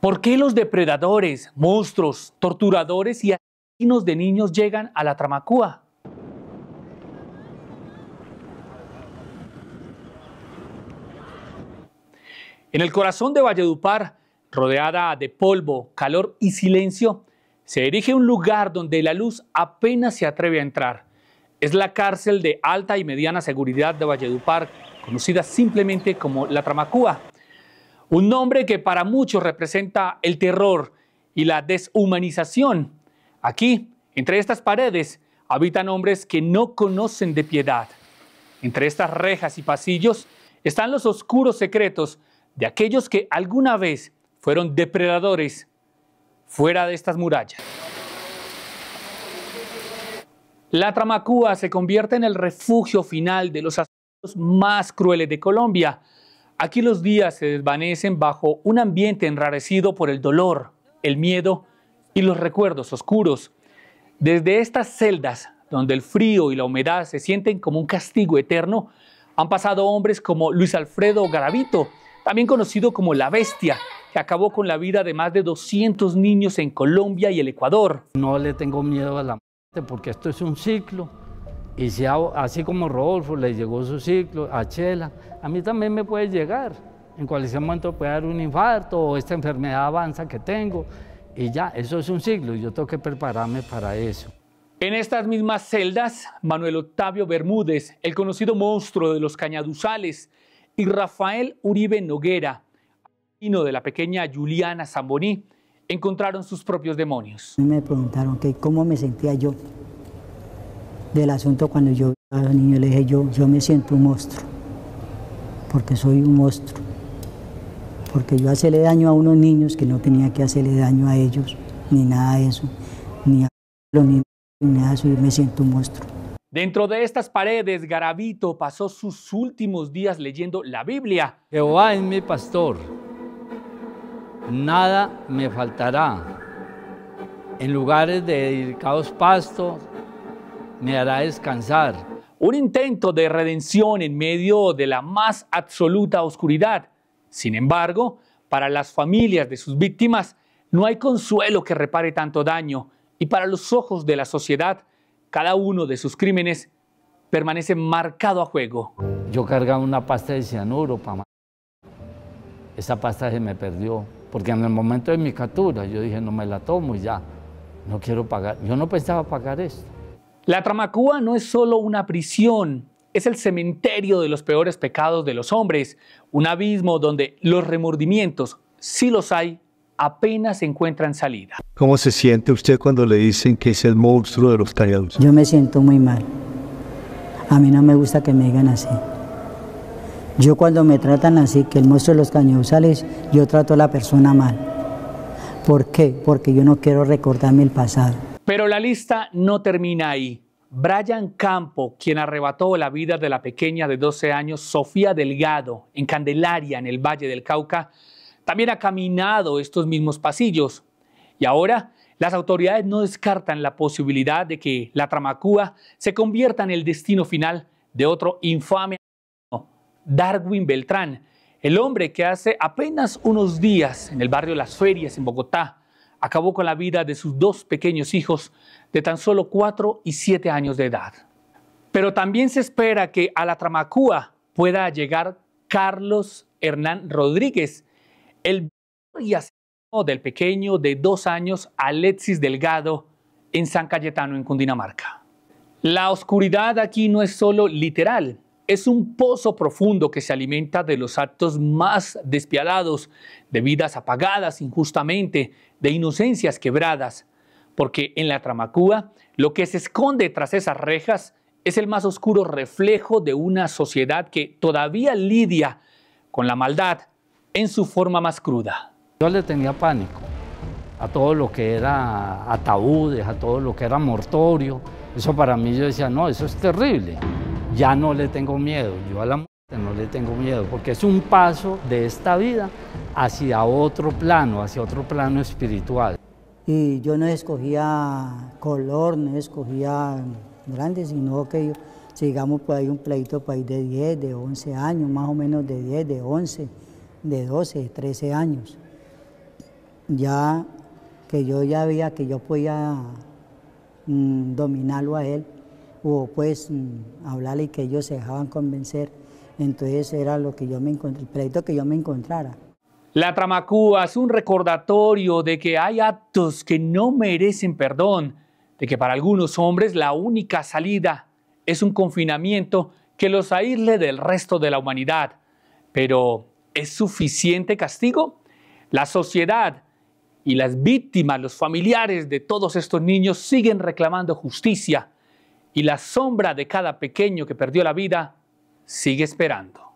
¿Por qué los depredadores, monstruos, torturadores y asesinos de niños llegan a la Tramacúa? En el corazón de Valledupar, rodeada de polvo, calor y silencio, se erige un lugar donde la luz apenas se atreve a entrar. Es la cárcel de alta y mediana seguridad de Valledupar, conocida simplemente como La Tramacúa. Un nombre que para muchos representa el terror y la deshumanización. Aquí, entre estas paredes, habitan hombres que no conocen de piedad. Entre estas rejas y pasillos están los oscuros secretos de aquellos que alguna vez fueron depredadores fuera de estas murallas. La Tramacúa se convierte en el refugio final de los asesinos más crueles de Colombia, Aquí los días se desvanecen bajo un ambiente enrarecido por el dolor, el miedo y los recuerdos oscuros. Desde estas celdas, donde el frío y la humedad se sienten como un castigo eterno, han pasado hombres como Luis Alfredo Garavito, también conocido como La Bestia, que acabó con la vida de más de 200 niños en Colombia y el Ecuador. No le tengo miedo a la muerte porque esto es un ciclo y si así como Rodolfo le llegó su ciclo, a Chela, a mí también me puede llegar. En cualquier momento puede dar un infarto o esta enfermedad avanza que tengo. Y ya, eso es un ciclo y yo tengo que prepararme para eso. En estas mismas celdas, Manuel Octavio Bermúdez, el conocido monstruo de los cañaduzales, y Rafael Uribe Noguera, vino de la pequeña Juliana Zamboní, encontraron sus propios demonios. Me preguntaron que cómo me sentía yo del asunto cuando yo a los niños le dije yo, yo me siento un monstruo, porque soy un monstruo, porque yo hacerle daño a unos niños que no tenía que hacerle daño a ellos, ni nada de eso, ni a los niños, ni nada de eso, me siento un monstruo. Dentro de estas paredes, Garabito pasó sus últimos días leyendo la Biblia. Jehová es mi pastor, nada me faltará. En lugares de dedicados pastos, me hará descansar. Un intento de redención en medio de la más absoluta oscuridad. Sin embargo, para las familias de sus víctimas no hay consuelo que repare tanto daño y para los ojos de la sociedad, cada uno de sus crímenes permanece marcado a juego. Yo cargaba una pasta de cianuro, para Esa pasta se me perdió, porque en el momento de mi captura yo dije, no me la tomo y ya, no quiero pagar. Yo no pensaba pagar esto. La Tramacúa no es solo una prisión, es el cementerio de los peores pecados de los hombres, un abismo donde los remordimientos, si los hay, apenas encuentran salida. ¿Cómo se siente usted cuando le dicen que es el monstruo de los callados? Yo me siento muy mal. A mí no me gusta que me digan así. Yo cuando me tratan así, que el monstruo de los cañauzales, yo trato a la persona mal. ¿Por qué? Porque yo no quiero recordarme el pasado. Pero la lista no termina ahí. Brian Campo, quien arrebató la vida de la pequeña de 12 años, Sofía Delgado, en Candelaria, en el Valle del Cauca, también ha caminado estos mismos pasillos. Y ahora las autoridades no descartan la posibilidad de que la Tramacúa se convierta en el destino final de otro infame, Darwin Beltrán, el hombre que hace apenas unos días en el barrio Las Ferias, en Bogotá, acabó con la vida de sus dos pequeños hijos de tan solo 4 y 7 años de edad. Pero también se espera que a la Tramacúa pueda llegar Carlos Hernán Rodríguez, el y asesino del pequeño de dos años Alexis Delgado en San Cayetano, en Cundinamarca. La oscuridad aquí no es solo literal, es un pozo profundo que se alimenta de los actos más despiadados, de vidas apagadas injustamente, de inocencias quebradas, porque en la Tramacúa lo que se esconde tras esas rejas es el más oscuro reflejo de una sociedad que todavía lidia con la maldad en su forma más cruda. Yo le tenía pánico a todo lo que era ataúdes, a todo lo que era mortorio. Eso para mí yo decía, no, eso es terrible ya no le tengo miedo, yo a la muerte no le tengo miedo, porque es un paso de esta vida hacia otro plano, hacia otro plano espiritual. Y yo no escogía color, no escogía grande, sino que yo, sigamos por ahí un pleito de 10, de 11 años, más o menos de 10, de 11, de 12, de 13 años. Ya que yo ya veía que yo podía mm, dominarlo a él, o pues mm, hablarle y que ellos se dejaban convencer. Entonces era lo que yo me encontré, el proyecto que yo me encontrara. La Tramacúa es un recordatorio de que hay actos que no merecen perdón, de que para algunos hombres la única salida es un confinamiento que los aísle del resto de la humanidad. Pero ¿es suficiente castigo? La sociedad y las víctimas, los familiares de todos estos niños siguen reclamando justicia y la sombra de cada pequeño que perdió la vida sigue esperando.